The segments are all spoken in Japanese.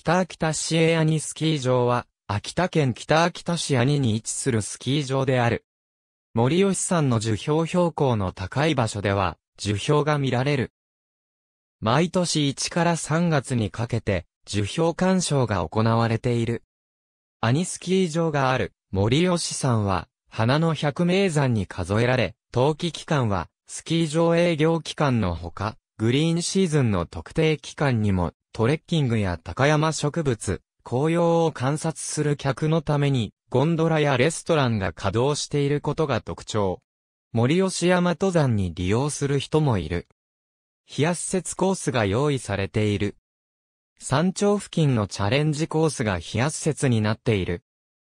北秋田市営アニスキー場は、秋田県北秋田市アニに位置するスキー場である。森吉山の樹氷標高の高い場所では、樹氷が見られる。毎年1から3月にかけて、樹氷鑑賞が行われている。アニスキー場がある森吉山は、花の百名山に数えられ、冬季期間は、スキー場営業期間のほか、グリーンシーズンの特定期間にもトレッキングや高山植物、紅葉を観察する客のために、ゴンドラやレストランが稼働していることが特徴。森吉山登山に利用する人もいる。冷や施設コースが用意されている。山頂付近のチャレンジコースが冷や施設になっている。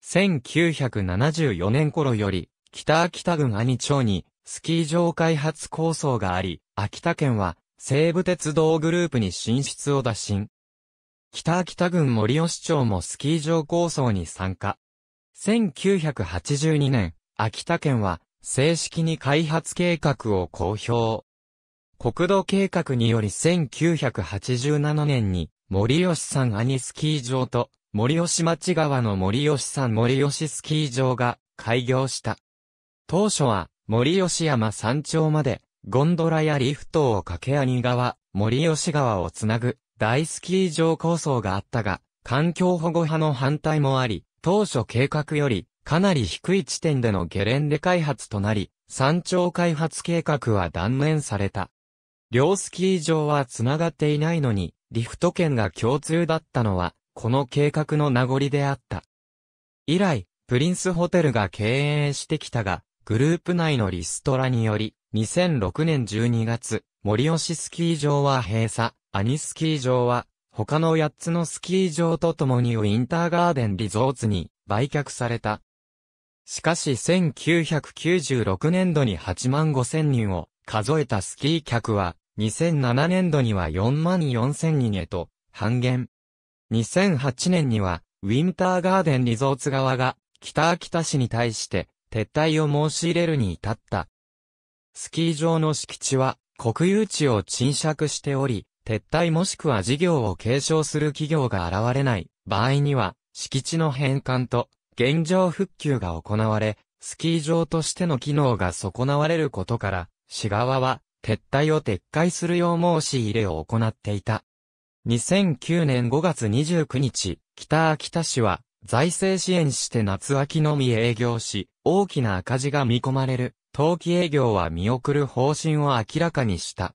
1974年頃より、北秋田郡兄町に、スキー場開発構想があり、秋田県は、西武鉄道グループに進出を打診。北秋田郡森吉町もスキー場構想に参加。1982年、秋田県は正式に開発計画を公表。国土計画により1987年に森吉山兄スキー場と森吉町側の森吉山森吉スキー場が開業した。当初は森吉山山頂までゴンドラやリフトを掛兄川、森吉川をつなぐ大スキー場構想があったが、環境保護派の反対もあり、当初計画よりかなり低い地点でのゲレンデ開発となり、山頂開発計画は断念された。両スキー場は繋がっていないのに、リフト圏が共通だったのは、この計画の名残であった。以来、プリンスホテルが経営してきたが、グループ内のリストラにより、2006年12月、森吉スキー場は閉鎖、兄スキー場は、他の8つのスキー場と共にウィンターガーデンリゾーツに売却された。しかし1996年度に8万5千人を数えたスキー客は、2007年度には4万4千人へと半減。2008年には、ウィンターガーデンリゾーツ側が、北秋田市に対して、撤退を申し入れるに至った。スキー場の敷地は国有地を賃借しており、撤退もしくは事業を継承する企業が現れない場合には、敷地の返還と現状復旧が行われ、スキー場としての機能が損なわれることから、市側は撤退を撤回するよう申し入れを行っていた。2009年5月29日、北秋田市は財政支援して夏秋のみ営業し、大きな赤字が見込まれる冬季営業は見送る方針を明らかにした。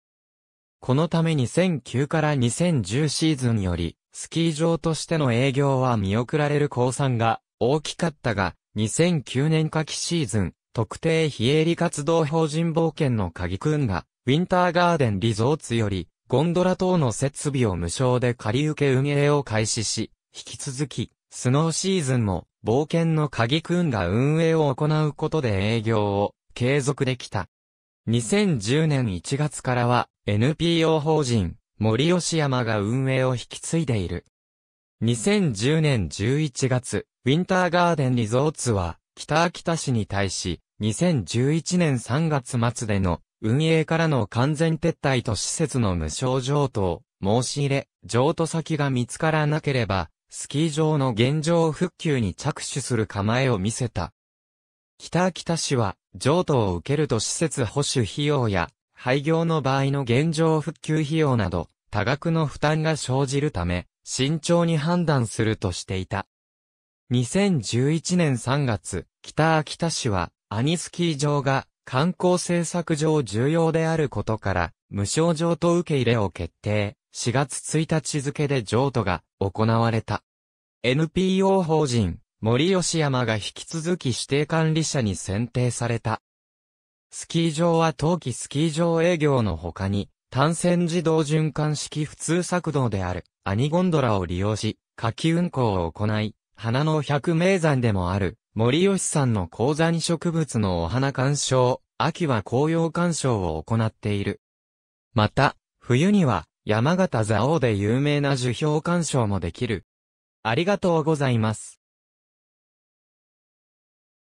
このため2009から2010シーズンより、スキー場としての営業は見送られる降参が大きかったが、2009年夏季シーズン、特定非営利活動法人冒険の鍵くんが、ウィンターガーデンリゾーツより、ゴンドラ等の設備を無償で借り受け運営を開始し、引き続き、スノーシーズンも、冒険の鍵くんが運営を行うことで営業を継続できた。2010年1月からは NPO 法人森吉山が運営を引き継いでいる。2010年11月、ウィンターガーデンリゾーツは北秋田市に対し2011年3月末での運営からの完全撤退と施設の無償譲渡を申し入れ、譲渡先が見つからなければ、スキー場の現状復旧に着手する構えを見せた。北秋田市は、譲渡を受けると施設保守費用や、廃業の場合の現状復旧費用など、多額の負担が生じるため、慎重に判断するとしていた。2011年3月、北秋田市は、アニスキー場が観光政策上重要であることから、無償譲渡受け入れを決定、4月1日付で譲渡が行われた。NPO 法人、森吉山が引き続き指定管理者に選定された。スキー場は冬季スキー場営業の他に、単線自動循環式普通作動であるアニゴンドラを利用し、夏季運行を行い、花の百名山でもある森吉さんの鉱山植物のお花鑑賞、秋は紅葉鑑賞を行っている。また、冬には山形蔵王で有名な樹氷鑑賞もできる。ありがとうございます。